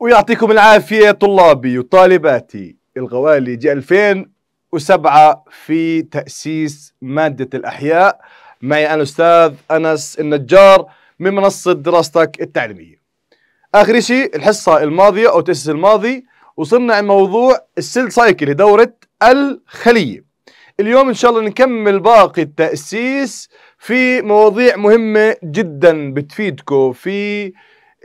ويعطيكم العافية طلابي وطالباتي الغوالي 2007 في تأسيس مادة الأحياء معي أنا أستاذ أنس النجار من منصة دراستك التعليمية آخر شيء الحصة الماضية أو تأسيس الماضي وصلنا عن موضوع السيل سايكل دورة الخلية اليوم إن شاء الله نكمل باقي التأسيس في مواضيع مهمة جدا بتفيدكم في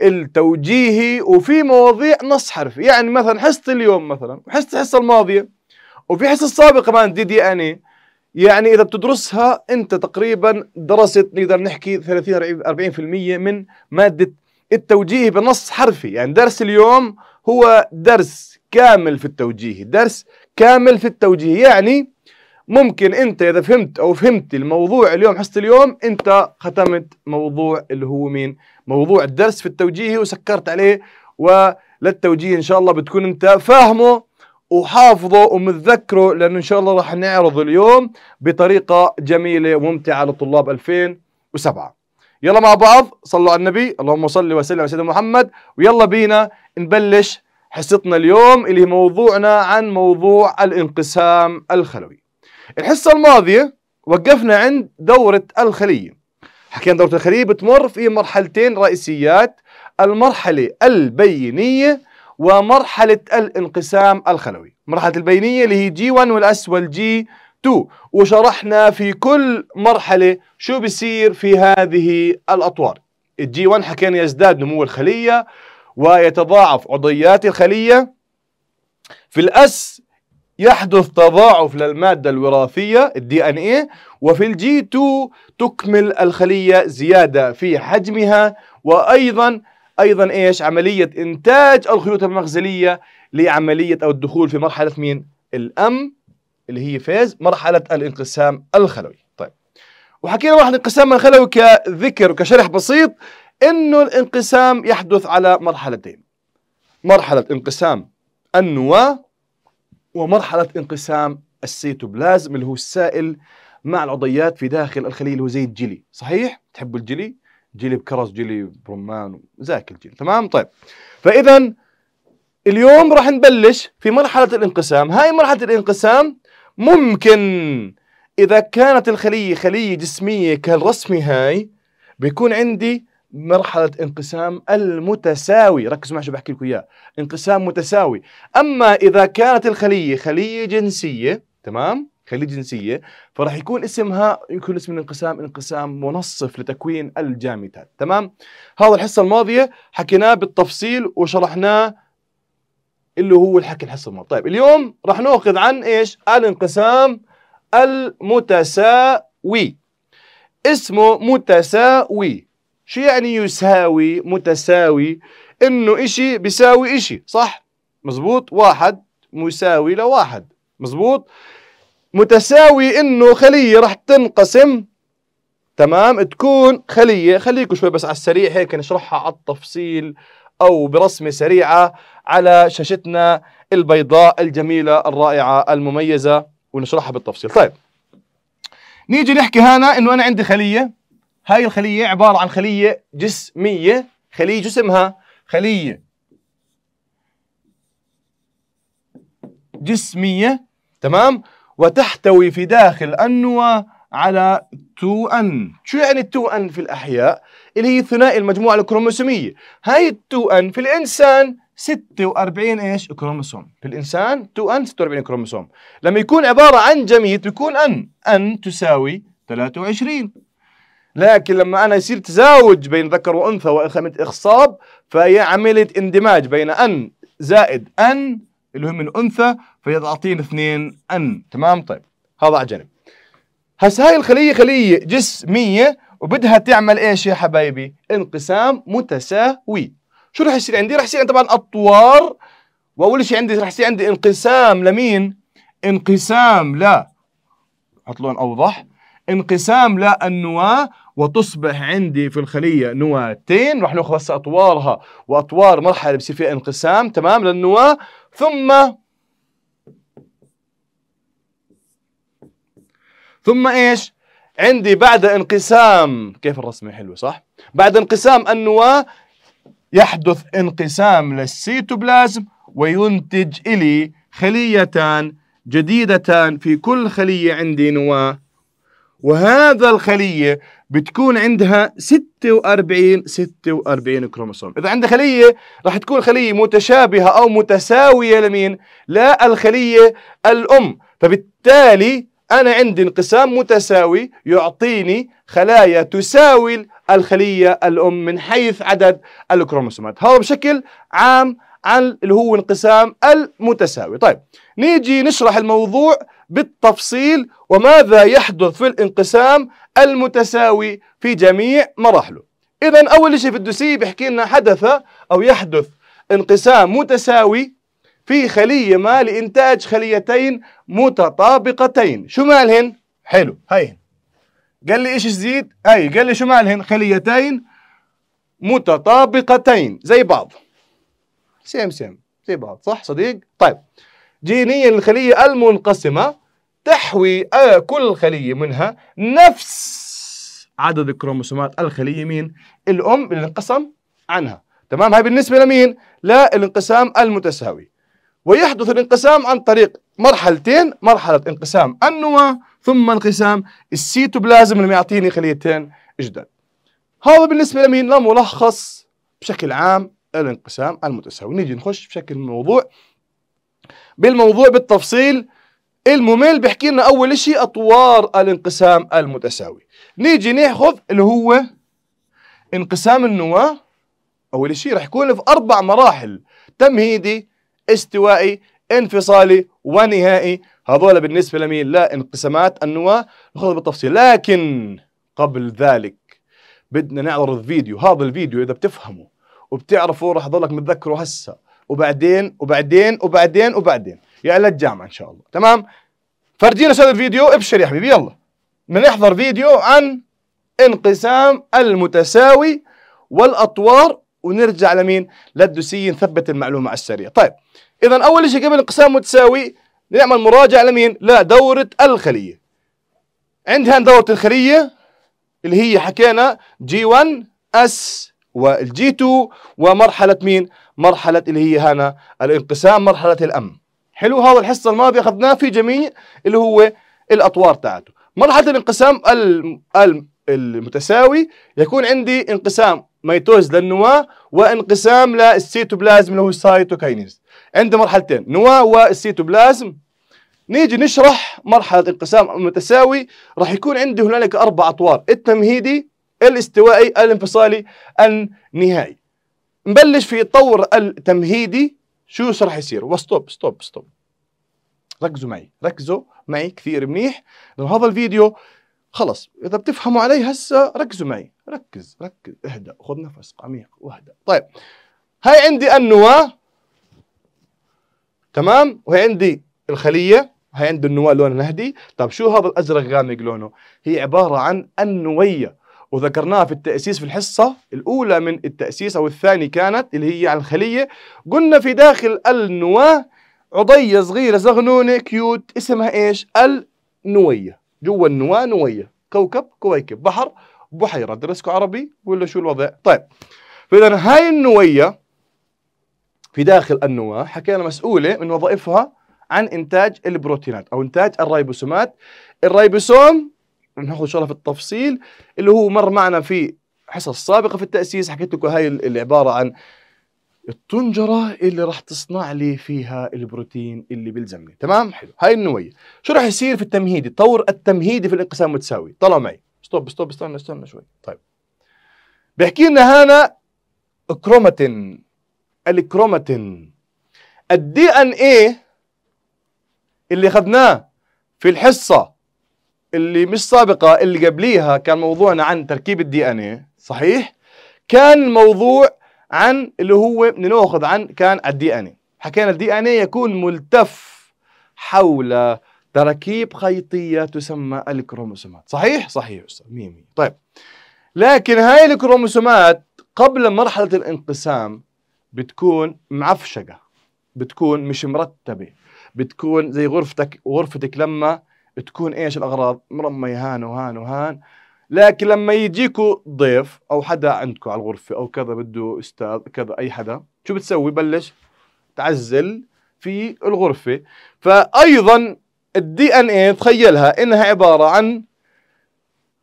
التوجيهي وفي مواضيع نص حرفي يعني مثلا حصة اليوم مثلا وحصة الحصة الماضية وفي حصة سابقة كمان دي دي ان اي يعني اذا بتدرسها انت تقريبا درست نقدر نحكي 30 40% من مادة التوجيهي بنص حرفي يعني درس اليوم هو درس كامل في التوجيه درس كامل في التوجيه يعني ممكن انت اذا فهمت او فهمت الموضوع اليوم حصه اليوم انت ختمت موضوع اللي هو مين موضوع الدرس في التوجيهي وسكرت عليه وللتوجيه ان شاء الله بتكون انت فاهمه وحافظه ومتذكره لانه ان شاء الله راح نعرض اليوم بطريقه جميله وممتعه لطلاب 2007 يلا مع بعض صلوا على النبي اللهم صل وسلم على سيدنا محمد ويلا بينا نبلش حصتنا اليوم اللي موضوعنا عن موضوع الانقسام الخلوي الحصة الماضية وقفنا عند دورة الخلية حكينا دورة الخلية بتمر في مرحلتين رئيسيات المرحلة البينية ومرحلة الانقسام الخلوي مرحلة البينية اللي هي جي 1 والاس والجي 2 وشرحنا في كل مرحلة شو بصير في هذه الأطوار الجي 1 حكينا يزداد نمو الخلية ويتضاعف عضيات الخلية في الأس يحدث تضاعف للمادة الوراثية الدي ان ايه وفي الجي 2 تكمل الخلية زيادة في حجمها وايضا ايضا ايش عملية انتاج الخيوط المغزلية لعملية او الدخول في مرحلة مين الام اللي هي فيز مرحلة الانقسام الخلوي طيب وحكينا مرحلة الانقسام الخلوي كذكر وكشرح بسيط انه الانقسام يحدث على مرحلتين مرحلة انقسام النواة ومرحلة انقسام السيتوبلازم اللي هو السائل مع العضيات في داخل الخلية اللي هو زي الجيلي صحيح؟ تحبوا الجيلي؟ جيلي بكرز جيلي برمان ذاك الجيلي تمام طيب فإذا اليوم راح نبلش في مرحلة الانقسام هاي مرحلة الانقسام ممكن إذا كانت الخلية خلية جسمية كالرسمة هاي بيكون عندي مرحلة انقسام المتساوي ركزوا معي شو بحكي لكم إياه انقسام متساوي أما إذا كانت الخلية خلية جنسية تمام خلية جنسية فراح يكون اسمها يكون اسم الانقسام انقسام منصف لتكوين الجامدات تمام هذا الحصة الماضية حكيناه بالتفصيل وشرحناه اللي هو الحكي الحصة الماضية طيب اليوم راح نأخذ عن إيش الانقسام المتساوي اسمه متساوي شو يعني يساوي متساوي انه اشي بيساوي اشي صح مزبوط واحد مساوي لواحد مزبوط متساوي انه خلية رح تنقسم تمام تكون خلية خليكم شوي بس على السريع هيك نشرحها على التفصيل او برسمة سريعة على شاشتنا البيضاء الجميلة الرائعة المميزة ونشرحها بالتفصيل طيب نيجي نحكي هنا انه انا عندي خلية هاي الخلية عبارة عن خلية جسمية خلية جسمها خلية جسمية تمام وتحتوي في داخل النواة على 2N شو يعني 2N في الأحياء؟ اللي هي ثنائي المجموعة الكروموسومية هاي ال 2N في الإنسان 46 ايش؟ كروموسوم في الإنسان 2N 46 كروموسوم لما يكون عبارة عن جميد بيكون N N تساوي 23 لكن لما أنا يصير تزاوج بين ذكر وأنثى إخصاب فهي عملت اندماج بين أن زائد أن اللي هم الانثى فيعطيني اثنين أن تمام طيب هذا على جنب هسه هاي الخلية خلية جسمية وبدها تعمل ايش يا حبايبي؟ انقسام متساوي. شو راح يصير عندي؟ راح يصير عندي طبعا اطوار واول شيء عندي راح يصير عندي انقسام لمين؟ انقسام ل حط لون اوضح انقسام النواه وتصبح عندي في الخلية نواتين راح ناخذ هسه أطوارها وأطوار مرحلة بصير فيها انقسام تمام للنواة ثم ثم إيش؟ عندي بعد انقسام كيف الرسمة حلوة صح؟ بعد انقسام النواة يحدث انقسام للسيتوبلازم وينتج إلي خليتان جديدتان في كل خلية عندي نواة وهذا الخلية بتكون عندها 46 46 كروموسوم اذا عندها خليه راح تكون خليه متشابهه او متساويه لمين لا الخليه الام فبالتالي انا عندي انقسام متساوي يعطيني خلايا تساوي الخليه الام من حيث عدد الكروموسومات هذا بشكل عام عن اللي هو انقسام المتساوي طيب نيجي نشرح الموضوع بالتفصيل وماذا يحدث في الانقسام المتساوي في جميع مراحله إذا أول شيء في الدوسي بيحكي لنا حدث أو يحدث انقسام متساوي في خلية ما لإنتاج خليتين متطابقتين شو مالهن؟ حلو هيهن قال لي إيش جديد؟ أي قال لي شو مالهن؟ خليتين متطابقتين زي بعض سيم سيم زي بعض صح صديق طيب جينيا الخلية المنقسمة تحوي كل خلية منها نفس عدد الكروموسومات الخلية مين الأم اللي انقسم عنها تمام هاي بالنسبة لمين لا المتساوي ويحدث الانقسام عن طريق مرحلتين مرحلة انقسام النواة ثم انقسام السيتوبلازم اللي يعطيني خليتين جدد هذا بالنسبة لمين لملخص بشكل عام الانقسام المتساوي نيجي نخش بشكل الموضوع بالموضوع بالتفصيل الممل بيحكي لنا اول شيء اطوار الانقسام المتساوي نيجي ناخذ اللي هو انقسام النواه اول شيء راح يكون في اربع مراحل تمهيدي استوائي انفصالي ونهائي هذول بالنسبه لمين لا انقسامات النواه ناخذ بالتفصيل لكن قبل ذلك بدنا نعرض فيديو هذا الفيديو اذا بتفهموا وبتعرفوا راح ضلك متذكره هسه وبعدين وبعدين وبعدين وبعدين يا للجامعة ان شاء الله تمام فرجينا هذا الفيديو ابشر يا حبيبي يلا بنحضر فيديو عن انقسام المتساوي والاطوار ونرجع لمين للدوسي نثبت المعلومه على السريع طيب اذا اول شيء قبل انقسام متساوي نعمل مراجعه لمين لدوره الخليه عندها دوره الخليه اللي هي حكينا جي 1 اس والجي 2 ومرحله مين مرحله اللي هي هنا الانقسام مرحله الام حلو هذا الحصه الماضيه اخذناه في جميع اللي هو الاطوار تاعته مرحله الانقسام المتساوي يكون عندي انقسام ميتوز للنواه وانقسام للسيتوبلازم اللي هو السيتوكاينيز. عندي مرحلتين نواه والسيتوبلازم نيجي نشرح مرحله انقسام متساوي راح يكون عندي هنالك اربع اطوار التمهيدي الاستوائي الانفصالي النهائي نبلش في طور التمهيدي شو راح يصير وستوب ستوب ستوب ركزوا معي ركزوا معي كثير منيح لانه هذا الفيديو خلص اذا بتفهموا علي هسه ركزوا معي ركز ركز اهدأ خذ نفس عميق واهدأ طيب هاي عندي النواة تمام وهي عندي الخلية هاي عندي النواة لونها نهدي طيب شو هذا الازرق غامق لونه هي عبارة عن النوية وذكرناها في التأسيس في الحصة الأولى من التأسيس أو الثاني كانت اللي هي عن الخلية قلنا في داخل النواة عضية صغيرة زغنونة كيوت اسمها إيش النوية جوا النواة نوية كوكب كويكب بحر بحيرة درسكو عربي ولا شو الوضع طيب فإذا هاي النوية في داخل النواة حكينا مسؤولة من وظائفها عن إنتاج البروتينات أو إنتاج الريبوسومات الريبوسوم ناخذ ان شاء الله في التفصيل اللي هو مر معنا في حصص سابقه في التاسيس حكيت لكم هاي اللي عباره عن الطنجره اللي راح تصنع لي فيها البروتين اللي بيلزمني تمام حلو هاي النويه شو راح يصير في التمهيدي طور التمهيدي في الانقسام المتساوي طلع معي ستوب ستوب استنى استنى شوي طيب بيحكي لنا هنا كروماتين الكروماتين الدي ان ايه اللي اخذناه في الحصه اللي مش سابقة اللي قبليها كان موضوعنا عن تركيب الدي ان ايه صحيح كان الموضوع عن اللي هو نأخذ عن كان الدي ان ايه حكينا الدي ان ايه يكون ملتف حول تراكيب خيطية تسمى الكروموسومات صحيح صحيح استاذ ميمي طيب لكن هاي الكروموسومات قبل مرحلة الانقسام بتكون معفشقة بتكون مش مرتبة بتكون زي غرفتك غرفتك لما تكون ايش الاغراض مرمي هان وهان وهان لكن لما يجيكوا ضيف او حدا عندكم على الغرفه او كذا بده استاذ كذا اي حدا شو بتسوي بلش تعزل في الغرفه فايضا الدي ان اي تخيلها انها عباره عن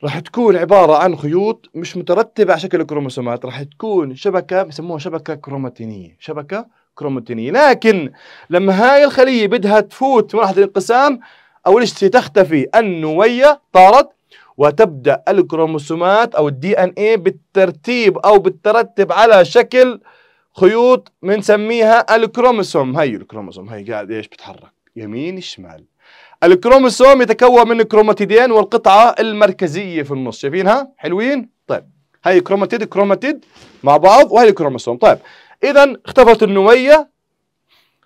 راح تكون عباره عن خيوط مش مترتبه على شكل كروموسومات راح تكون شبكه بسموها شبكه كروماتينيه شبكه كروماتينيه لكن لما هاي الخليه بدها تفوت مرحله الانقسام أول شيء تختفي النوية طارت وتبدأ الكروموسومات أو الدي إن اي بالترتيب أو بالترتب على شكل خيوط بنسميها الكروموسوم هي الكروموسوم هي قاعد إيش بتحرك يمين شمال الكروموسوم يتكون من كروماتيدين والقطعة المركزية في النص شايفينها حلوين طيب هي كروماتيد كروماتيد مع بعض وهي الكروموسوم طيب إذا اختفت النوية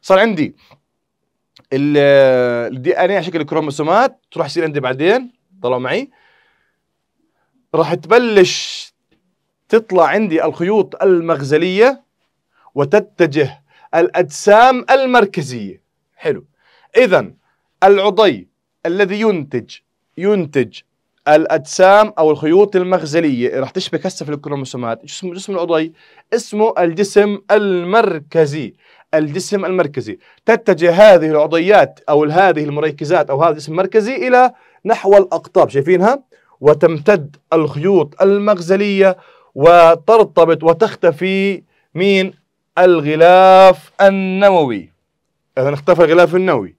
صار عندي الدي ان اي على شكل كروموسومات تروح تصير عندي بعدين طلعوا معي راح تبلش تطلع عندي الخيوط المغزليه وتتجه الاجسام المركزيه حلو اذا العضي الذي ينتج ينتج الاجسام او الخيوط المغزليه راح تشبك هسه في الكروموسومات جسم جسم العضي اسمه الجسم المركزي الجسم المركزي تتجه هذه العضيات أو هذه المركزات أو هذا الجسم المركزي إلى نحو الأقطاب شايفينها وتمتد الخيوط المغزلية وترتبط وتختفي من الغلاف النووي إذا اختفى الغلاف النووي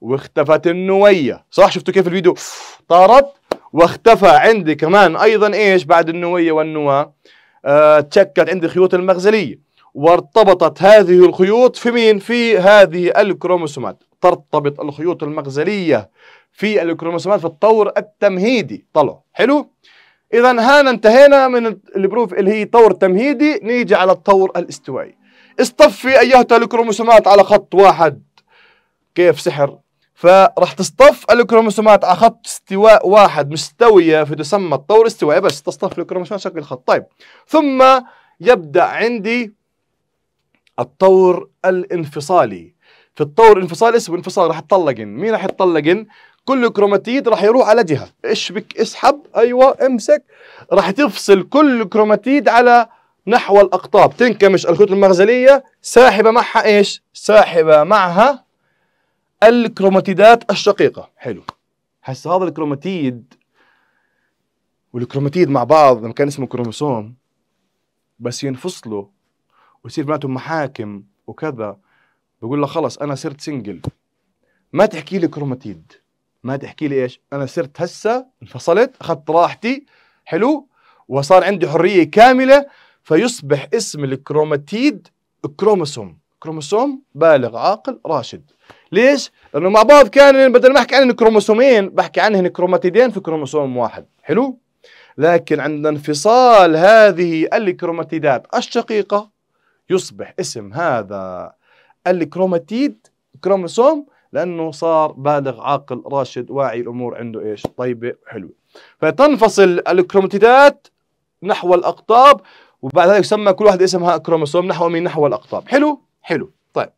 واختفت النوية صح شفتوا كيف الفيديو طارت واختفى عندي كمان أيضا إيش بعد النوية والنواة آه تشكت عندي خيوط المغزلية وارتبطت هذه الخيوط في مين؟ في هذه الكروموسومات ترتبط الخيوط المغزلية في الكروموسومات في الطور التمهيدي طلعوا حلو؟ إذا هنا انتهينا من البروف اللي هي طور تمهيدي نيجي على الطور الاستوائي اصطفي أيها الكروموسومات على خط واحد كيف سحر فراح تصطف الكروموسومات على خط استواء واحد مستوية فتسمى الطور استوائي بس تصطف الكروموسومات شكل خط طيب ثم يبدأ عندي الطور الانفصالي في الطور الانفصالي اسمه انفصال رح تطلقن مين رح يتطلقن كل كروماتيد رح يروح على جهه اشبك اسحب ايوه امسك رح تفصل كل كروماتيد على نحو الاقطاب تنكمش الخيوط المغزليه ساحبه معها ايش ساحبه معها الكروماتيدات الشقيقه حلو هسه هذا الكروماتيد والكروماتيد مع بعض لما كان اسمه كروموسوم بس ينفصلوا ويصير معناته محاكم وكذا بقول له خلص انا صرت سنجل ما تحكي لي كروماتيد ما تحكي لي ايش انا صرت هسه انفصلت اخذت راحتي حلو وصار عندي حريه كامله فيصبح اسم الكروماتيد كروموسوم كروموسوم بالغ عاقل راشد ليش لانه مع بعض كان يعني بدل ما احكي عن كروموسومين بحكي عنهن كروماتيدين في كروموسوم واحد حلو لكن عند انفصال هذه الكروماتيدات الشقيقه يصبح اسم هذا الكروماتيد كروموسوم لانه صار بالغ عاقل راشد واعي الامور عنده ايش طيبه حلوه فتنفصل الكروماتيدات نحو الاقطاب وبعد ذلك يسمى كل واحد اسمها كروموسوم نحو مين نحو الاقطاب حلو حلو طيب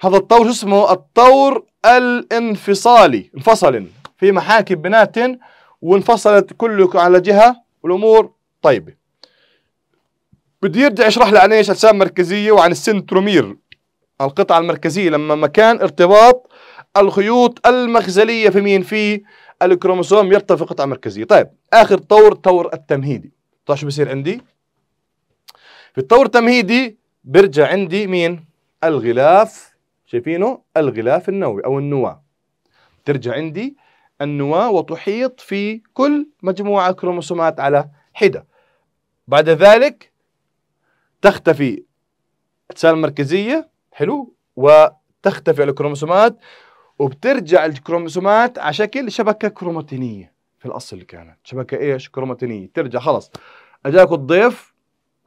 هذا الطور شو اسمه الطور الانفصالي انفصل في محاكي بنات وانفصلت كله على جهه والامور طيبه بده يرجع يشرح لي عن ايش اجسام مركزيه وعن السنترومير القطعه المركزيه لما مكان ارتباط الخيوط المخزليه في مين في الكروموسوم يرتبط في قطعه مركزيه طيب اخر طور طور التمهيدي طيب شو بصير عندي في الطور التمهيدي برجع عندي مين الغلاف شايفينه الغلاف النووي او النواه ترجع عندي النواه وتحيط في كل مجموعه كروموسومات على حده بعد ذلك تختفي الاجسام المركزية حلو وتختفي الكروموسومات وبترجع الكروموسومات على شكل شبكة كروماتينية في الأصل اللي كانت شبكة إيش كروماتينية ترجع خلص أجاك الضيف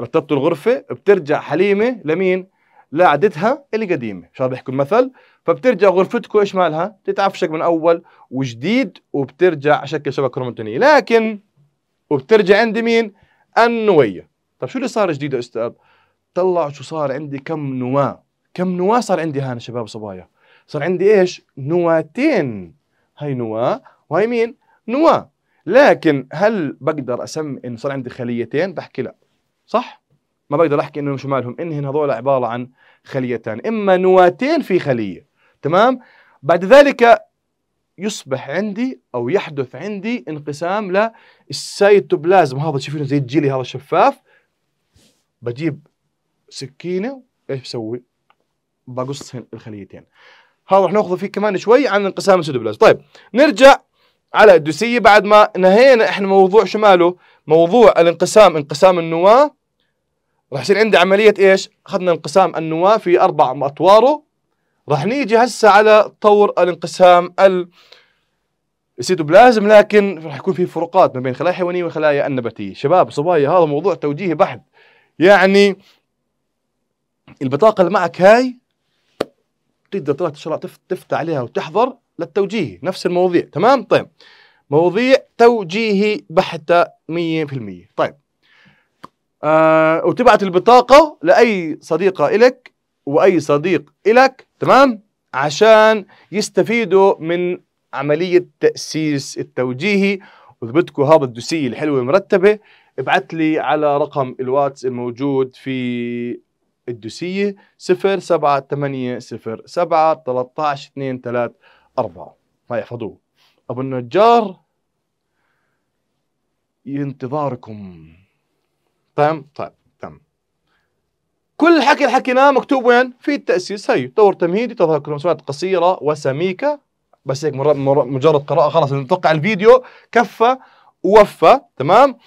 رتبت الغرفة بترجع حليمة لمين لعدتها القديمة شو بيحكوا المثل فبترجع غرفتكم ايش مالها تتعفشك من اول وجديد وبترجع شكل شبكة كروماتينية لكن وبترجع عند مين النوية طب شو اللي صار جديد يا استاذ طلع شو صار عندي كم نواه كم نواه صار عندي هان شباب وصبايا صار عندي ايش نواتين هاي نواه وهي مين نواه لكن هل بقدر اسمي انه صار عندي خليتين بحكي لا صح ما بقدر احكي انهم شو مالهم انهن هذول عباره عن خليتان اما نواتين في خليه تمام بعد ذلك يصبح عندي او يحدث عندي انقسام للسيتوبلازم هذا شايفينه زي الجيلي هذا الشفاف بجيب سكينه ايش بسوي؟ بقص الخليتين هذا راح ناخذه فيه كمان شوي عن انقسام السودوبلازم طيب نرجع على الدوسيه بعد ما نهينا احنا موضوع شماله موضوع الانقسام انقسام النواه راح يصير عندي عمليه ايش؟ اخذنا انقسام النواه في اربع اطواره راح نيجي هسه على طور الانقسام ال السيتوبلازم لكن راح يكون في فروقات ما بين خلايا حيوانيه وخلايا النباتيه شباب صبايا هذا موضوع توجيهي بحت يعني البطاقه اللي معك هاي تقدر تروح تشرح تفتح عليها وتحضر للتوجيهي نفس المواضيع تمام طيب مواضيع توجيهي بحتة 100% طيب آه وتبعت البطاقة لأي صديقة إلك وأي صديق إلك تمام عشان يستفيدوا من عملية تأسيس التوجيهي وثبتكم هذا الدوسية الحلوة المرتبة ابعث لي على رقم الواتس الموجود في الدوسية 07807 234 الله يحفظوه أبو النجار ينتظاركم تمام طيب تمام كل الحكي اللي حكيناه مكتوب وين؟ في التأسيس هي دور تمهيدي تظهر كلمات قصيرة وسميكة بس هيك مجرد قراءة خلاص نتوقع الفيديو كفى ووفى تمام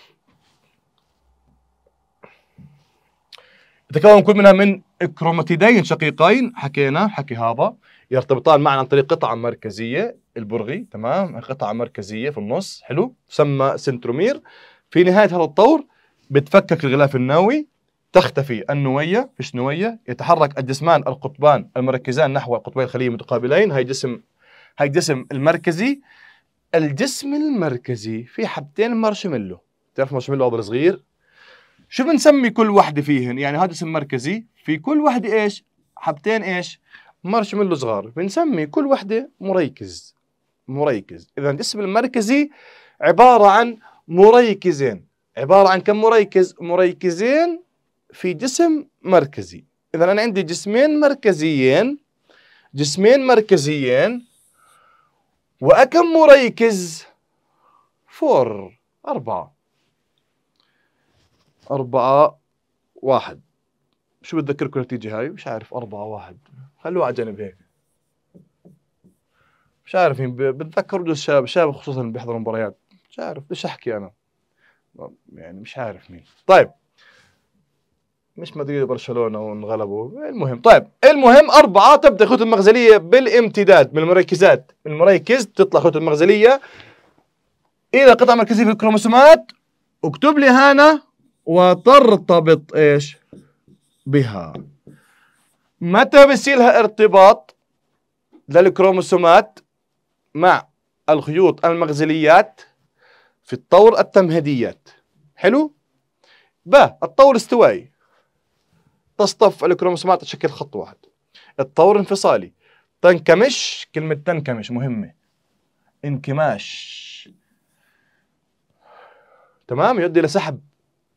يتكون كل منها من كروماتيدين شقيقين حكينا حكي هذا يرتبطان معا عن طريق قطعه مركزيه البرغي تمام قطعه مركزيه في النص حلو تسمى سنترومير في نهايه هذا الطور بتفكك الغلاف النووي تختفي النوية فيش نوية يتحرك الجسمان القطبان المركزان نحو قطبي الخلية المتقابلين هاي جسم هاي جسم المركزي الجسم المركزي في حبتين مارشميلو تعرف مارشميلو هذا الصغير شو بنسمي كل وحده فيهن يعني هذا اسم مركزي في كل وحده ايش حبتين ايش مارشميلو صغار بنسمي كل وحده مريكز مريكز اذا الاسم المركزي عباره عن مريكزين عباره عن كم مريكز مريكزين في جسم مركزي اذا انا عندي جسمين مركزيين جسمين مركزيين وأكم مريكز؟ فور أربعة أربعة واحد شو بتذكركم النتيجة هاي؟ مش عارف أربعة واحد خلوها على جنب هيك مش عارف مين يعني بتذكر الشباب الشباب خصوصا اللي بيحضروا مباريات مش عارف ليش أحكي أنا يعني مش عارف مين طيب مش مدريد برشلونه وانغلبوا المهم طيب المهم أربعة تبدأ خطوط المغزلية بالامتداد من المركزات من المركز تطلع خطوط المغزلية إلى قطع مركزية في الكروموسومات اكتب لي هانا وترتبط ايش بها متى بصير لها ارتباط للكروموسومات مع الخيوط المغزليات في الطور التمهيديات حلو ب الطور استوائي تصطف الكروموسومات تشكل خط واحد الطور انفصالي تنكمش كلمة تنكمش مهمة انكماش تمام يؤدي إلى سحب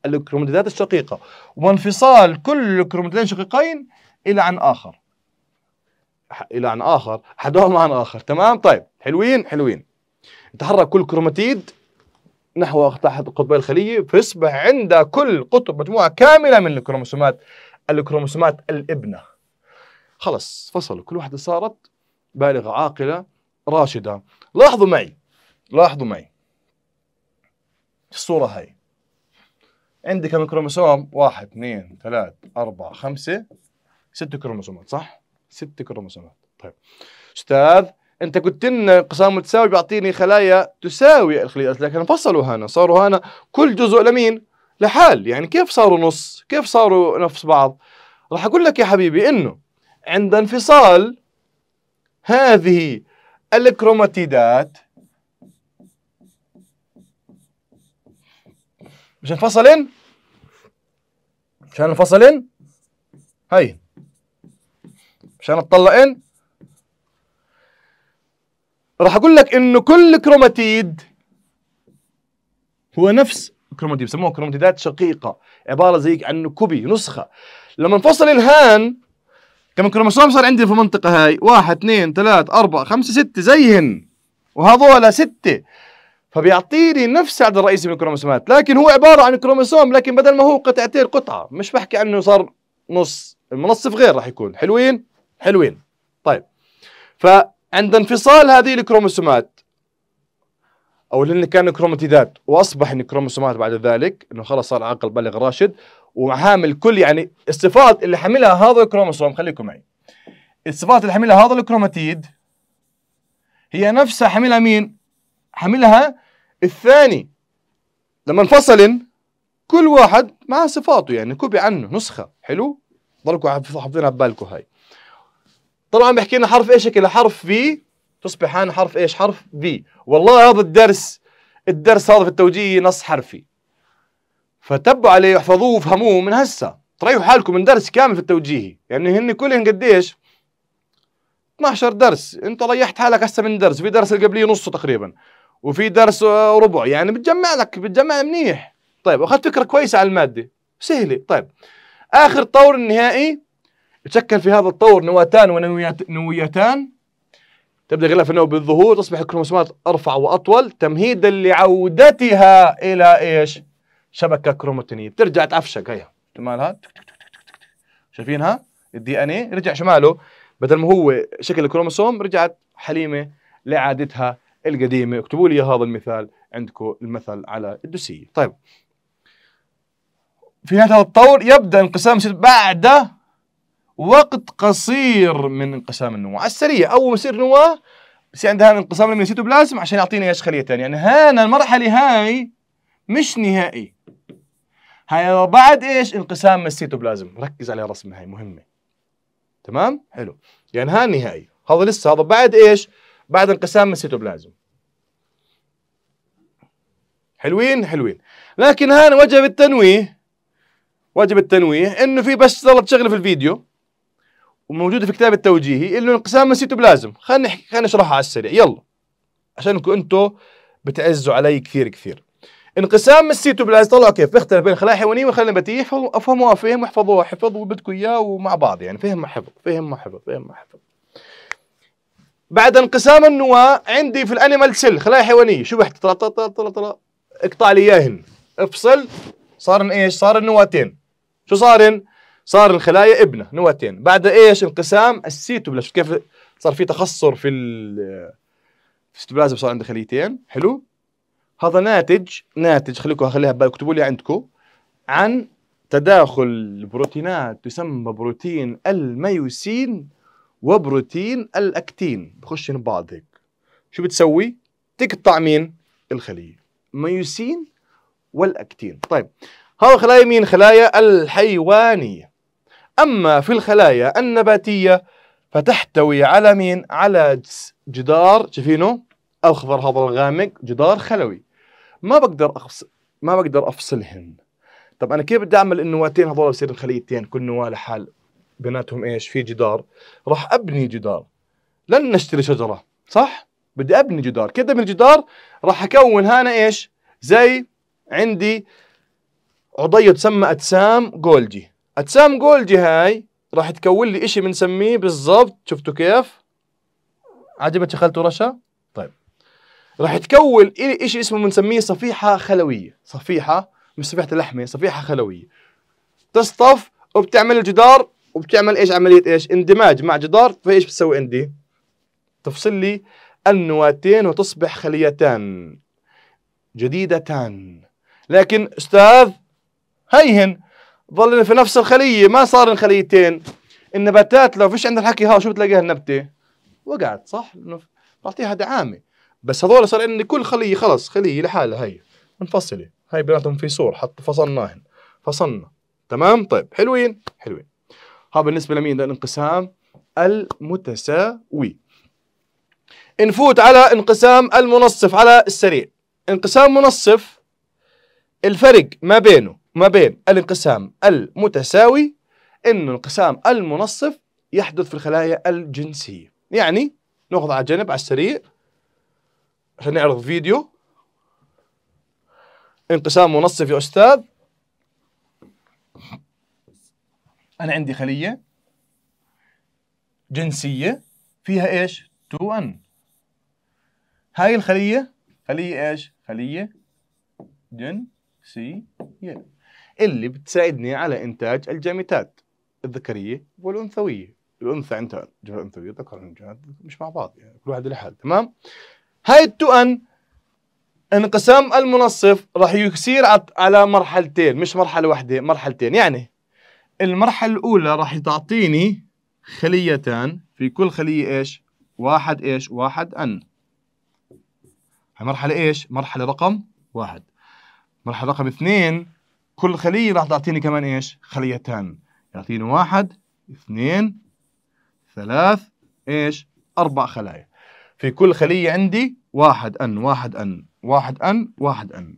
الكروموتيدات الشقيقة وانفصال كل كروماتيدين شقيقين إلى عن آخر إلى عن آخر حدهم عن آخر تمام طيب حلوين حلوين يتحرك كل كروماتيد نحو تحت قطبي الخلية فيصبح عند كل قطب مجموعة كاملة من الكروموسومات الكروموسومات الابنة خلص فصلوا كل واحدة صارت بالغة عاقلة راشدة لاحظوا معي لاحظوا معي الصورة هاي عندي كم كروموسوم؟ واحد اثنين ثلاث أربعة خمسة ست كروموسومات صح؟ ست كروموسومات طيب أستاذ انت قلت لنا انقسام متساوي بيعطيني خلايا تساوي الخلية لكن انفصلوا هنا صاروا هنا كل جزء لمين؟ لحال يعني كيف صاروا نص؟ كيف صاروا نفس بعض؟ راح اقول لك يا حبيبي انه عند انفصال هذه الكروماتيدات مش انفصلن مش هننفصلن هي مش هنطلقن راح اقول لك انه كل كروماتيد هو نفس كروماتيد بيسموها كروماتيدات شقيقه عباره زي عنه كوبي نسخه لما انفصل الهان كم كروموسوم صار عندي في المنطقه هاي واحد اثنين ثلاث اربع خمسه سته زيهن وهذول سته فبيعطيني نفس عدد الرئيسي من الكروموسومات لكن هو عباره عن كروموسوم لكن بدل ما هو قطعتين قطعه مش بحكي عنه صار نص المنصف غير راح يكون حلوين حلوين طيب فعند انفصال هذه الكروموسومات او لان كان كروماتيدات واصبح ان كروموسومات بعد ذلك انه خلص صار عقل بالغ راشد وحامل كل يعني الصفات اللي حملها هذا الكروموسوم خليكم معي الصفات اللي حملها هذا الكروماتيد هي نفسها حملها مين؟ حاملها الثاني لما انفصل كل واحد مع صفاته يعني كوبي عنه نسخه حلو ضلكم حافظينها ببالكم هاي طبعا بحكي لنا حرف ايش شكل حرف في تصبح عن حرف ايش حرف في والله هذا الدرس الدرس هذا في التوجيه نص حرفي فتبوا عليه احفظوه وفهموه من هسه تريحوا حالكم من درس كامل في التوجيهي يعني هن كلهن قديش 12 درس انت ريحت حالك هسه من درس في درس اللي قبليه نصه تقريبا وفي درس ربع يعني بتجمع لك بتجمع منيح طيب اخذت فكره كويسه على الماده سهله طيب اخر طور النهائي تشكل في هذا الطور نواتان ونويتان تبدا غلاف النووي بالظهور تصبح الكروموسومات ارفع واطول تمهيدا لعودتها الى ايش؟ شبكه كروموتينيه بترجع تعفشك هيها شمالها شايفينها؟ الدي ان اي رجع شماله بدل ما هو شكل الكروموسوم رجعت حليمه لعادتها القديمه اكتبوا لي هذا المثال عندكم المثل على الدوسيه طيب في نهايه هذا الطور يبدا انقسام بعد وقت قصير من انقسام النواه على السريع اول ما يصير نواه بصير عندها انقسام السيتوبلازم عشان يعطينا ايش خليه ثانيه يعني هنا المرحله هاي مش نهائي هاي بعد ايش انقسام السيتوبلازم ركز على الرسمه هاي مهمه تمام حلو يعني ها النهائي هذا لسه هذا بعد ايش بعد انقسام من السيتوبلازم حلوين حلوين لكن هان وجب التنويه وجب التنويه انه في بس ظلت شغله في الفيديو وموجوده في كتاب التوجيهي انه انقسام من السيتوبلازم خلينا خلينا نشرحها على السريع يلا عشان انتم بتعزوا علي كثير كثير انقسام من السيتوبلازم طلعوا كيف بيختلف بين خلايا حيوانيه وخلايا نباتيه افهموها فهم واحفظوها حفظ وبدكم اياه ومع بعض يعني فهم مع حفظ فهم مع حفظ فهم مع حفظ بعد انقسام النواة عندي في الانيمال سيل خلايا حيوانيه شو شبحت طلع طلع طلع طلع اقطع لي اياهن افصل صارن ايش؟ صارن نواتين شو صارن؟ صار الخلايا ابنه نواتين بعد ايش؟ انقسام السيتوبلازم كيف صار في تخصر في السيتوبلازم صار عنده خليتين حلو؟ هذا ناتج ناتج خليكم خليها ببالكم اكتبوا لي عندكم عن تداخل بروتينات تسمى بروتين الميوسين وبروتين الاكتين بخشن ببعض هيك شو بتسوي؟ تقطع مين؟ الخلية ميوسين والاكتين طيب هذا خلايا مين؟ خلايا الحيوانية أما في الخلايا النباتية فتحتوي على مين؟ على جدار شايفينه؟ أخضر هذا الغامق جدار خلوي ما بقدر أفصل ما بقدر أفصلهن طب أنا كيف بدي أعمل النواتين هذول بصير خليتين كل نواة لحال بيناتهم ايش في جدار راح ابني جدار لن نشتري شجره صح بدي ابني جدار كده من الجدار راح اكون هنا ايش زي عندي عضيه تسمى اجسام جولجي اجسام جولجي هاي راح تكون لي شيء بنسميه بالضبط شفتوا كيف عجبتك خالته رشا طيب راح تكون لي شيء اسمه بنسميه صفيحه خلويه صفيحه مش صفيحه لحمه صفيحه خلويه تصطف وبتعمل الجدار وبتعمل ايش عمليه ايش اندماج مع جدار فايش بتسوي عندي تفصل لي النواتين وتصبح خليتان جديدتان لكن استاذ هيهن ظلنا في نفس الخليه ما صار خليتين النباتات لو فيش عندها الحكي ها شو بتلاقيها النبته وقعت صح بعطيها دعامه بس هذول صار عندي كل خليه خلص خليه لحالها هي منفصله هاي بيناتهم في سور حط فصلناهن فصلنا تمام طيب حلوين حلوين ها بالنسبه لمين للانقسام المتساوي نفوت على انقسام المنصف على السريع انقسام منصف الفرق ما بينه ما بين الانقسام المتساوي انه انقسام المنصف يحدث في الخلايا الجنسيه يعني ناخذ على جنب على السريع عشان نعرض فيديو انقسام منصف يا استاذ انا عندي خليه جنسيه فيها ايش 2 ان هاي الخليه خليه ايش خليه جنسيه اللي بتساعدني على انتاج الجامتات الذكريه والانثويه الانثى عندها جهاز انثوي ذكر مش مع بعض يعني كل واحد لحال تمام هاي 2N انقسام المنصف راح يصير على مرحلتين مش مرحله واحده مرحلتين يعني المرحلة الأولى راح تعطيني خليتان في كل خلية إيش؟ واحد إيش؟ واحد أن مرحلة إيش؟ مرحلة رقم واحد مرحلة رقم اثنين كل خلية راح تعطيني كمان إيش؟ خليتان يعطيني واحد اثنين ثلاث إيش؟ أربع خلايا في كل خلية عندي واحد أن واحد أن واحد أن واحد أن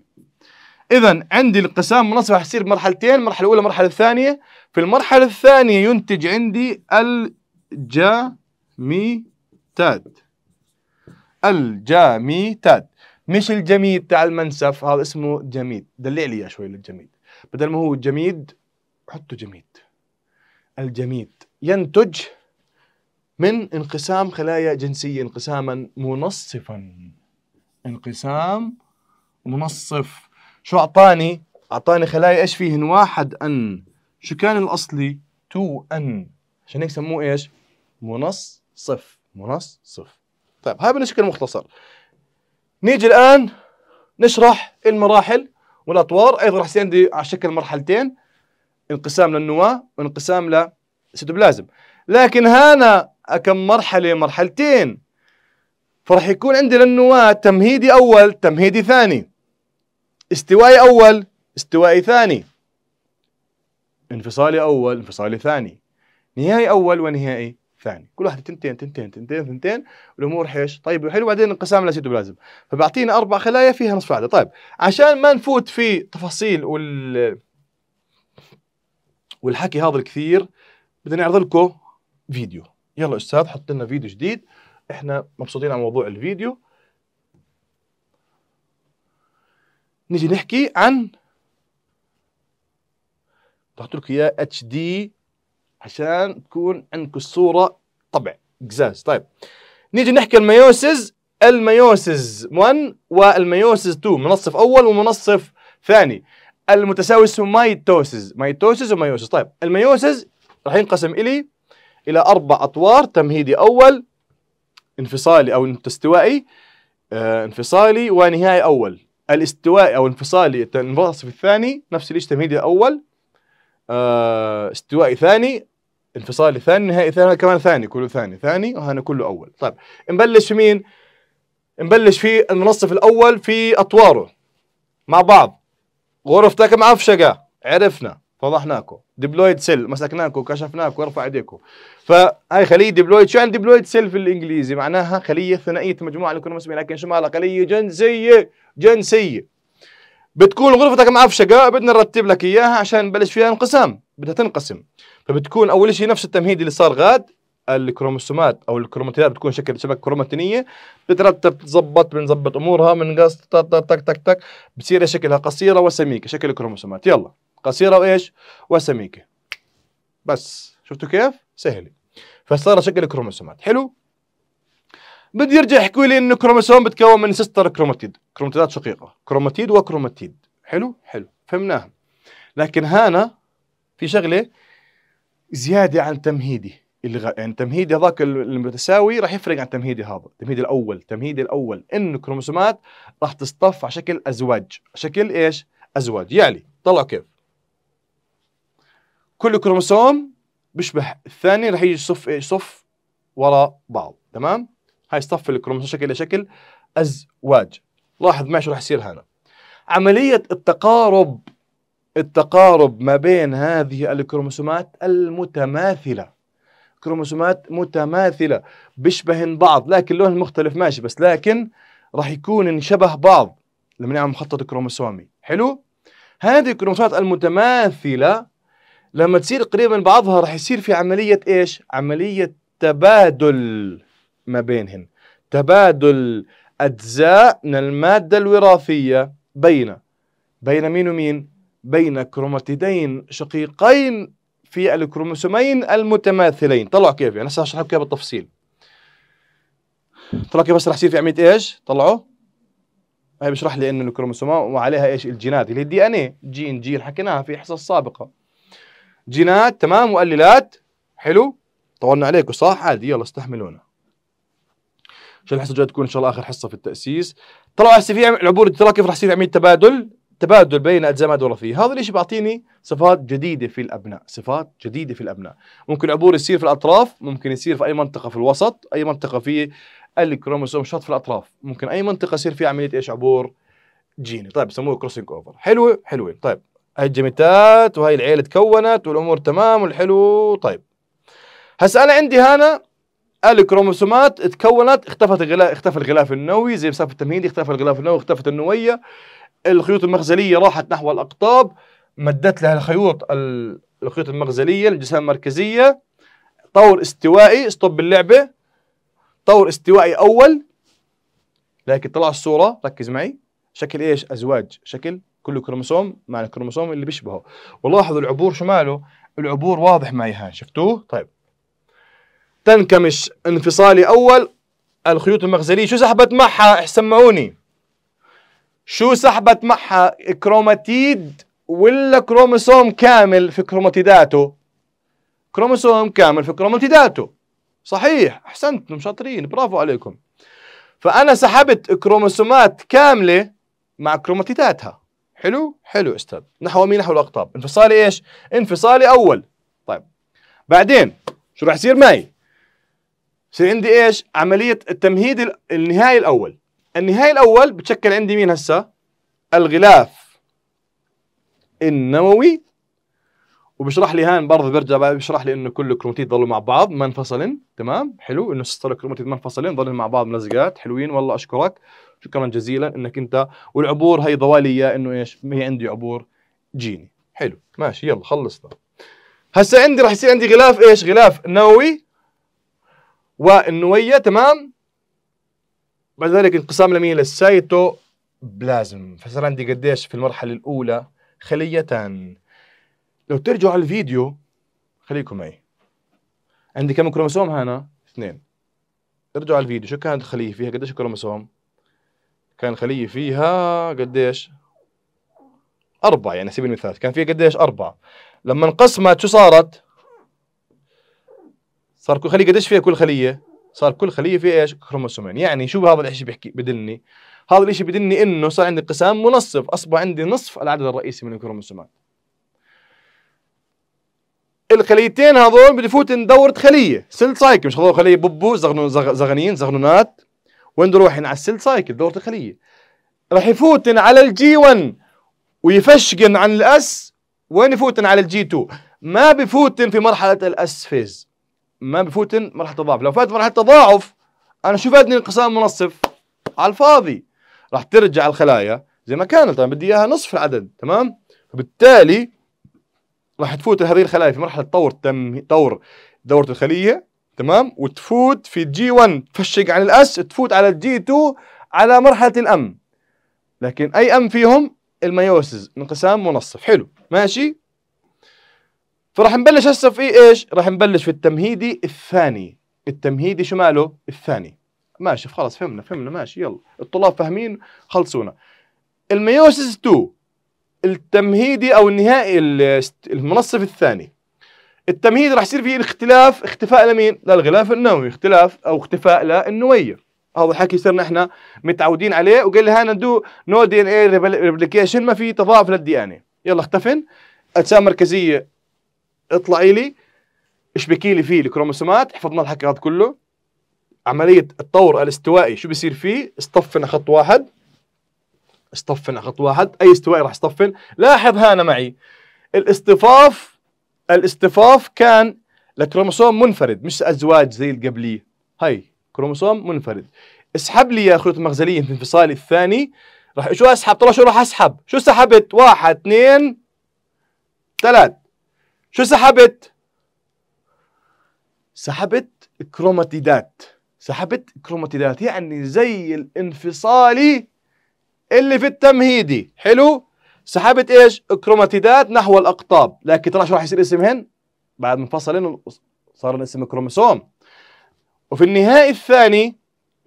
إذا عندي الانقسام منصف رح يصير بمرحلتين المرحلة الأولى مرحلة الثانية في المرحلة الثانية ينتج عندي الجاميتات الجاميتات مش الجميد تاع المنسف هذا اسمه جميد دلع لي شوي للجميد بدل ما هو جميد حطه جميد الجميد ينتج من انقسام خلايا جنسية انقساما منصفا انقسام منصف شو أعطاني؟ أعطاني خلايا إيش فيهن واحد أن شو كان الأصلي؟ 2n عشان هيك سموه إيش؟ منص منص صف طيب هاي بشكل مختصر نيجي الآن نشرح المراحل والأطوار أيضا رح يصير عندي على شكل مرحلتين انقسام للنواة وانقسام للسيتوبلازم لكن هنا كم مرحلة مرحلتين فرح يكون عندي للنواة تمهيدي أول تمهيدي ثاني استوائي أول استوائي ثاني انفصالي اول انفصالي ثاني نهائي اول ونهائي ثاني كل واحده تنتين تنتين تنتين تنتين والامور حيش طيب وحلو بعدين انقسام لا فبعطينا اربع خلايا فيها نصف واحده طيب عشان ما نفوت في تفاصيل وال والحكي هذا الكثير بدنا نعرض لكم فيديو يلا استاذ حط لنا فيديو جديد احنا مبسوطين على موضوع الفيديو نجي نحكي عن تحط لك اياه اتش دي عشان تكون عندك الصوره طبع قزاز طيب نيجي نحكي الميوسز الميوسز 1 والميوسز 2 منصف اول ومنصف ثاني المتساوي اسمه مايتوسز مايتوسز وميوسز طيب الميوسز راح ينقسم الي الى اربع اطوار تمهيدي اول انفصالي او استوائي آه انفصالي ونهائي اول الاستوائي او انفصالي المنصف الثاني نفس الشيء تمهيدي اول آه، استوائي ثاني انفصالي ثاني نهائي ثاني كمان ثاني كله ثاني ثاني وهنا كله اول طيب نبلش في مين نبلش في المنصف الاول في اطواره مع بعض غرفتك معفشقه عرفنا فضحناكم ديبلويد سيل مسكناكم كشفناكم ارفع ايديكم فهي خليه ديبلويد شو يعني ديبلويد سيل في الانجليزي معناها خليه ثنائيه مجموعه لكل مسلمين لكن شو مالها خليه جنسيه جنسيه بتكون غرفتك معفشقه بدنا نرتب لك اياها عشان نبلش فيها انقسام بدها تنقسم فبتكون اول شيء نفس التمهيد اللي صار غاد الكروموسومات او الكروماتيات بتكون شكل شبكه كروماتينيه بترتب تزبط بنظبط امورها من قص تك تك تك بصير بتصير شكلها قصيره وسميكه شكل الكروموسومات يلا قصيره وايش؟ وسميكه بس شفتوا كيف؟ سهلة فصار شكل الكروموسومات حلو؟ بده يرجع يحكوا لي انه الكروموسوم بتكون من سيستر كروماتيد كروماتيدات شقيقه كروماتيد وكروماتيد حلو حلو فهمناها لكن هنا في شغله زياده عن تمهيدي اللي غ... يعني تمهيدي هذاك المتساوي راح يفرق عن تمهيدي هذا تمهيدي الاول تمهيدي الاول انه الكروموسومات راح تصطف على شكل ازواج شكل ايش ازواج يعني طلعوا كيف كل كروموسوم بيشبه الثاني راح يجي صف ايش صف ورا بعض تمام هاي صف الكروموسوم شكل شكل ازواج لاحظ معي شو راح يصير هنا عملية التقارب التقارب ما بين هذه الكروموسومات المتماثلة كروموسومات متماثلة بيشبهن بعض لكن لون مختلف ماشي بس لكن راح يكون شبه بعض لما نعمل مخطط كروموسومي حلو هذه الكروموسومات المتماثلة لما تصير قريبة من بعضها راح يصير في عملية ايش؟ عملية تبادل ما بينهن تبادل أجزاء من المادة الوراثية بين بين مين ومين؟ بين كروماتيدين شقيقين في الكروموسومين المتماثلين طلعوا كيف يعني هسه هشرح لكم بالتفصيل طلعوا كيف بس رح يصير في عمليه ايش طلعوا هي بشرح لي انه الكروموسومات وعليها ايش الجينات اللي هي الدي ان اي جين جين حكيناها في حصص سابقه جينات تمام مؤللات حلو طولنا عليكم صح عادي يلا استحملونا عشان الحصه الجايه تكون ان شاء الله اخر حصه في التاسيس طلعوا على في العبور ترى كيف راح يصير عمليه تبادل تبادل بين اجزاء دوره وراثيه هذا الشيء بيعطيني صفات جديده في الابناء صفات جديده في الابناء ممكن العبور يصير في الاطراف ممكن يصير في اي منطقه في الوسط اي منطقه في الكروموسوم شط في الاطراف ممكن اي منطقه يصير فيها عمليه ايش عبور جيني طيب سموه كروسنج اوفر حلوه حلوه طيب هاي الجميتات وهي العيله تكونت والامور تمام والحلو طيب هسه انا عندي هنا الكروموسومات تكونت اختفت الغلاف اختفى الغلاف النووي زي مسافه التمهيد اختفى الغلاف النووي اختفت النوويه الخيوط المغزليه راحت نحو الاقطاب مدت لها الخيوط الخيوط المغزليه الجسام المركزيه طور استوائي استوب اللعبه طور استوائي اول لكن طلع الصوره ركز معي شكل ايش ازواج شكل كل كروموسوم مع الكروموسوم اللي بيشبهه ولاحظوا العبور شماله العبور واضح معي هان شفتوه طيب تنكمش انفصالي أول الخيوط المخزلية شو سحبت معها سمعوني شو سحبت معها كروماتيد ولا كروموسوم كامل في كروماتيداته كروموسوم كامل في كروماتيداته صحيح احسنتم شاطرين برافو عليكم فانا سحبت كروموسومات كامله مع كروماتيداتها حلو حلو استاذ نحو مين نحو الاقطاب انفصالي ايش انفصالي اول طيب بعدين شو راح يصير معي بصير عندي ايش؟ عملية التمهيد النهائي الأول النهائي الأول بتشكل عندي مين هسا؟ الغلاف النووي وبشرح لي هان برضه برجع بشرح لي انه كل الكروماتيد ضلوا مع بعض ما انفصلن تمام حلو انه الكروماتيد ما انفصلن ضلوا مع بعض ملزقات حلوين والله اشكرك شكرا جزيلا انك انت والعبور هي ضوالية انه ايش هي عندي عبور جيني حلو ماشي يلا خلصنا هسا عندي راح يصير عندي غلاف ايش غلاف نووي والنوية تمام بعد ذلك انقسام لمين بلازم فصار عندي قديش في المرحلة الأولى خليتان لو ترجعوا على الفيديو خليكم معي عندي كم كروموسوم هنا؟ اثنين ارجعوا على الفيديو شو كانت الخلية فيها قديش كروموسوم؟ كان خلية فيها قديش؟ أربعة يعني سبيل المثال كان فيها قديش أربعة لما انقسمت شو صارت؟ صار كل خليه قديش فيها كل خليه؟ صار كل خليه فيها ايش؟ كروموسومين، يعني شو هذا الشيء بيحكي بدلني؟ هذا الشيء بدلني انه صار عندي انقسام منصف، اصبح عندي نصف العدد الرئيسي من الكروموسومات. الخليتين هذول بده يفوتن دورة خلية، سيل سايكل مش هذول خلية ببو زغنون زغ... زغنين زغنونات وين روحين على السيل سايكل دورة الخلية. راح يفوتن على الجي 1 ويفشقن عن الاس وين يفوتن على الجي 2 ما بفوتن في مرحلة الاس فيز ما بفوتن مرحله تضاعف لو فات مرحله تضاعف انا شو فادني انقسام منصف على الفاضي راح ترجع الخلايا زي ما كانت انا بدي اياها نصف العدد تمام فبالتالي راح تفوت هذه الخلايا في مرحله طور تم طور دوره الخليه تمام وتفوت في جي 1 تفشق عن الاس تفوت على الجي 2 على مرحله الام لكن اي ام فيهم الميوسز انقسام منصف حلو ماشي فراح نبلش هسه في ايش؟ راح نبلش في التمهيدي الثاني التمهيدي شو ماله؟ الثاني ماشي خلاص فهمنا فهمنا ماشي يلا الطلاب فاهمين خلصونا الميوسيس 2 التمهيدي او النهائي المنصف الثاني التمهيد راح يصير فيه الاختلاف اختفاء لمين؟ للغلاف النووي اختلاف او اختفاء للنويه. هذا حكي صرنا احنا متعودين عليه وقال لي هانا دو نو دي ان اي ريبليكيشن ما في تضاعف للدي ان اي يلا اختفن اجسام مركزيه اطلعي لي اشبكي لي فيه الكروموسومات حفظنا الحكي هذا كله عملية الطور الاستوائي شو بصير فيه اصطفنا خط واحد اصطفنا خط واحد اي استوائي راح اصطفن لاحظ هنا معي الاصطفاف الاصطفاف كان لكروموسوم منفرد مش ازواج زي القبلية هاي هي كروموسوم منفرد اسحب لي يا خيوط المغزليه في انفصالي الثاني راح شو اسحب ترى شو راح اسحب شو سحبت واحد اثنين ثلاث شو سحبت؟ سحبت كروماتيدات سحبت كروماتيدات يعني زي الانفصالي اللي في التمهيدي حلو؟ سحبت ايش؟ كروماتيدات نحو الاقطاب لكن ترى شو راح يصير اسمهن؟ بعد ما انفصلن صار الاسم كروموسوم وفي النهائي الثاني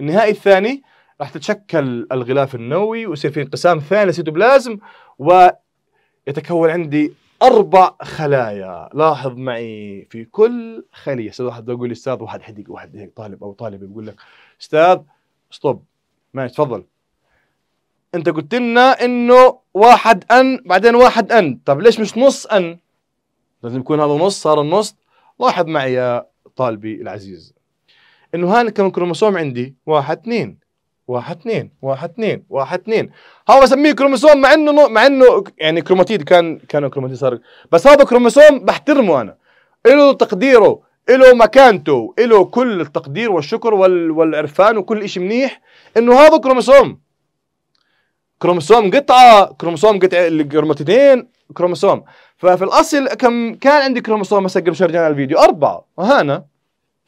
النهائي الثاني راح تتشكل الغلاف النووي ويصير في انقسام ثاني لسيتوبلازم ويتكون عندي اربع خلايا لاحظ معي في كل خليه استاذ واحد يقول لي استاذ واحد حديق واحد هيك طالب او طالب يقول لك استاذ ستوب ماشي تفضل انت قلت لنا انه واحد ان بعدين واحد ان طب ليش مش نص ان لازم يكون هذا نص صار النص لاحظ معي يا طالبي العزيز انه هان كم كروموسوم عندي واحد اثنين واحد اثنين واحد اثنين واحد اثنين هو بسميه كروموسوم مع انه مع انه يعني كروماتيد كان كان كروماتيد صار بس هذا كروموسوم بحترمه انا له تقديره له مكانته له كل التقدير والشكر وال... والعرفان وكل شيء منيح انه هذا كروموسوم كروموسوم قطعه كروموسوم قطعه الكروماتيدين كروموسوم ففي الاصل كم كان عندي كروموسوم هسه قبل شوي الفيديو اربعه وهنا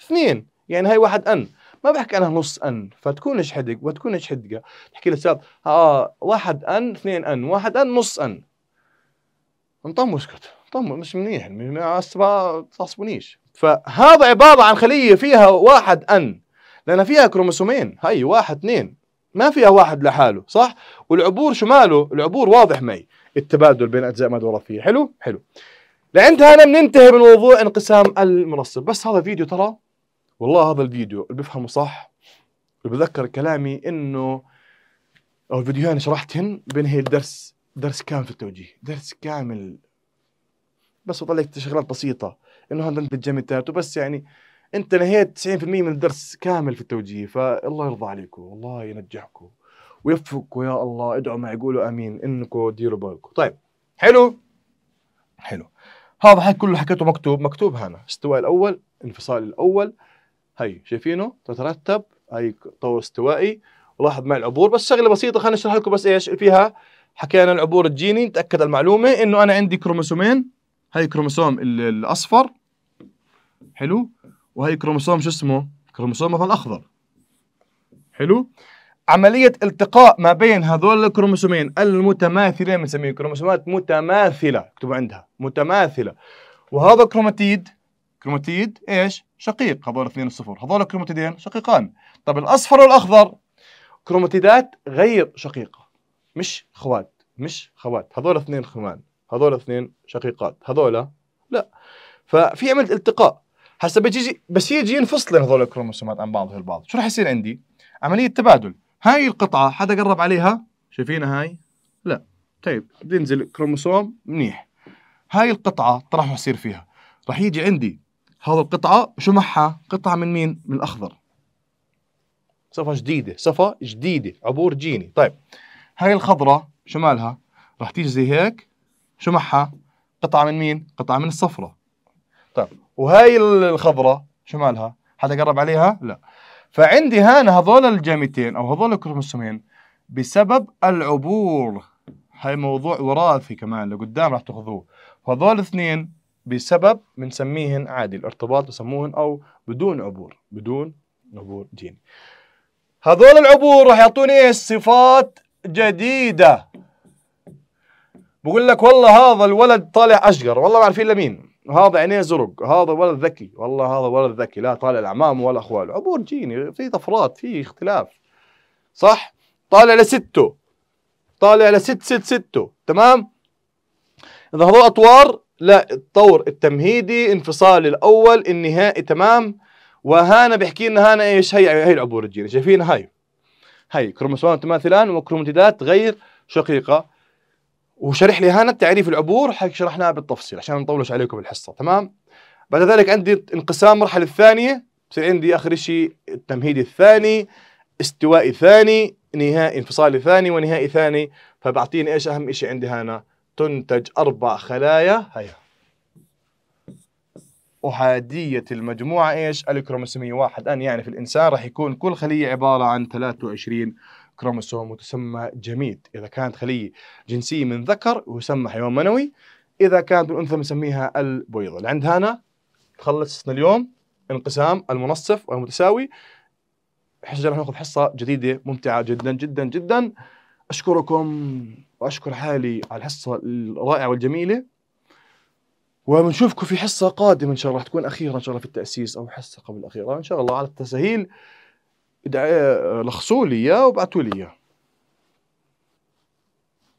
اثنين يعني هاي واحد ان ما بحكي انا نص ان فتكونش حدق وتكونش حدقه لي الاستاذ اه واحد ان اثنين ان واحد ان نص ان انطم واسكت انطم مش منيح يعني ما تعصبونيش فهذا عباره عن خليه فيها واحد ان لان فيها كروموسومين هي واحد اثنين ما فيها واحد لحاله صح والعبور شو ماله العبور واضح معي التبادل بين اجزاء ماده وراثيه حلو حلو لعندها انا بننتهي من موضوع انقسام المنصب بس هذا فيديو ترى والله هذا الفيديو اللي بفهمه صح اللي بتذكر كلامي انه او الفيديوهين اللي شرحتهن بينهي الدرس درس كامل في التوجيه درس كامل بس وطلعت شغلات بسيطه انه هذا بالجمتات وبس يعني انت نهيت 90% من الدرس كامل في التوجيه فالله يرضى عليكم والله ينجحكم ويفقكم يا الله ادعوا ما قولوا امين انكم ديروا بالكم طيب حلو حلو هذا حكي كله حكيته مكتوب مكتوب هنا استواء الاول انفصال الاول هي شايفينه تترتب هي طور استوائي ولاحظ معي العبور بس شغله بسيطه خلينا نشرح لكم بس ايش فيها حكينا العبور الجيني نتاكد المعلومه انه انا عندي كروموسومين هي كروموسوم الاصفر حلو وهي كروموسوم شو اسمه كروموسوم مثلا الاخضر حلو عملية التقاء ما بين هذول الكروموسومين المتماثلين بنسميه كروموسومات متماثلة اكتبوا عندها متماثلة وهذا كروماتيد كروماتيد ايش؟ شقيق هذول اثنين الصفر هذول كروماتيدين شقيقان طب الأصفر والأخضر كروماتيدات غير شقيقة مش خوات مش خوات هذول اثنين خوان، هذول اثنين شقيقات هذول لا ففي عملية التقاء هسه بيجي بس يجي ينفصل هذول الكروموسومات عن بعضها البعض شو راح يصير عندي؟ عملية تبادل هاي القطعة حدا قرب عليها شايفينها هاي؟ لا طيب بينزل كروموسوم منيح هاي القطعة راح يصير فيها راح يجي عندي هذا القطعة شو معها؟ قطعة من مين؟ من الأخضر صفة جديدة صفة جديدة عبور جيني طيب هاي الخضرة شو مالها؟ رح تيجي زي هيك شو معها؟ قطعة من مين؟ قطعة من الصفرة طيب وهاي الخضرة شو مالها؟ حدا قرب عليها؟ لا فعندي هنا هذول الجامتين أو هذول الكروموسومين بسبب العبور هاي موضوع وراثي كمان لقدام راح تاخذوه فهذول الاثنين بسبب بنسميهن عادي الارتباط بسموهن او بدون عبور بدون عبور جيني هذول العبور راح يعطوني ايش صفات جديده بقول لك والله هذا الولد طالع اشقر والله ما عارفين لمين هذا عينيه زرق هذا ولد ذكي والله هذا ولد ذكي لا طالع الاعمام ولا اخواله عبور جيني في طفرات في اختلاف صح طالع لسته طالع لست ست سته تمام اذا هذول اطوار لا الطور التمهيدي انفصال الاول النهائي تمام وهنا بيحكي لنا هنا ايش هي هي العبور الجيني شايفين هاي هي كروموسوم متماثلان وكروموتيدات غير شقيقه وشرح لي هنا تعريف العبور شرحناه بالتفصيل عشان ما نطولش عليكم الحصه تمام بعد ذلك عندي انقسام المرحله الثانيه بصير عندي اخر شيء التمهيدي الثاني استوائي ثاني نهائي انفصالي ثاني ونهائي ثاني فبعطيني ايش اهم شيء عندي هنا تنتج أربع خلايا هيا أحادية المجموعة إيش؟ الكروموسومية واحد أن يعني في الإنسان راح يكون كل خلية عبارة عن 23 كروموسوم وتسمى جميد إذا كانت خلية جنسية من ذكر ويسمى حيوان منوي إذا كانت من أنثى بنسميها البويضة لعند هنا تخلصنا خلصنا اليوم انقسام المنصف والمتساوي حسنا راح ناخذ حصة جديدة ممتعة جدا جدا جدا أشكركم واشكر حالي على الحصه الرائعه والجميله وبنشوفكم في حصه قادمه ان شاء الله تكون اخيره ان شاء الله في التاسيس او حصه قبل الاخيره ان شاء الله على التسهيل لخصوا لي اياه وابعثوا لي اياه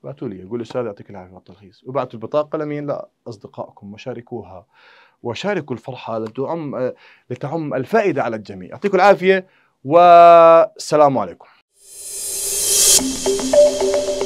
ابعثوا لي قول استاذ يعطيك العافيه على التلخيص وابعثوا البطاقه لمين؟ لاصدقائكم وشاركوها وشاركوا الفرحه لتعم لتعم الفائده على الجميع يعطيكم العافيه والسلام عليكم